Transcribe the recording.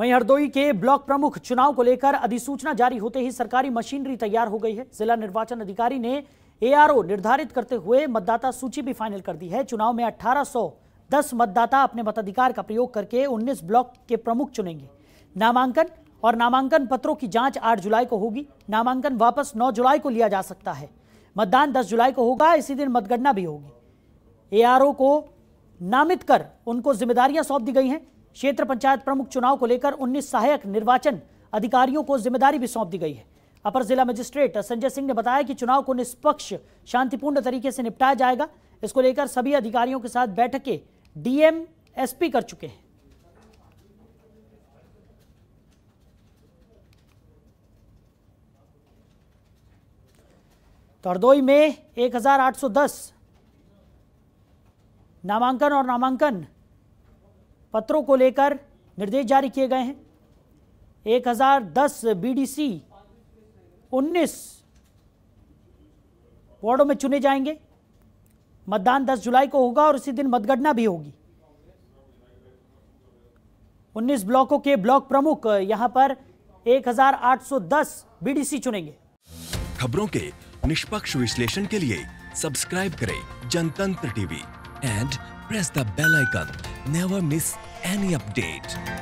वहीं हरदोई के ब्लॉक प्रमुख चुनाव को लेकर अधिसूचना जारी होते ही सरकारी मशीनरी तैयार हो गई है जिला निर्वाचन अधिकारी ने एआरओ निर्धारित करते हुए मतदाता सूची भी फाइनल कर दी है चुनाव में 1810 मतदाता अपने मताधिकार का प्रयोग करके 19 ब्लॉक के प्रमुख चुनेंगे नामांकन और नामांकन पत्रों की जांच 8 जुलाई को होगी नामांकन वापस 9 जुलाई को लिया जा सकता है मतदान 10 जुलाई को होगा इसी दिन मतगणना भी होगी एआरओ को नामित कर उनको जिम्मेदारियां सौंप दी गई हैं क्षेत्र पंचायत प्रमुख चुनाव को लेकर 19 सहायक निर्वाचन अधिकारियों को जिम्मेदारी भी सौंप दी गई है अपर जिला मजिस्ट्रेट संजय सिंह ने बताया कि चुनाव को निष्पक्ष शांतिपूर्ण तरीके से निपटाया जाएगा इसको लेकर सभी अधिकारियों के साथ बैठकें डीएम एसपी कर चुके हैं तो हरदोई में 1810 नामांकन और नामांकन पत्रों को लेकर निर्देश जारी किए गए हैं 1010 बीडीसी 19 वार्डो में चुने जाएंगे मतदान 10 जुलाई को होगा और उसी दिन मतगणना भी होगी 19 ब्लॉकों के ब्लॉक प्रमुख यहां पर 1810 बीडीसी चुनेंगे खबरों के निष्पक्ष विश्लेषण के लिए सब्सक्राइब करें Jantantra TV and press the bell icon Never miss any update.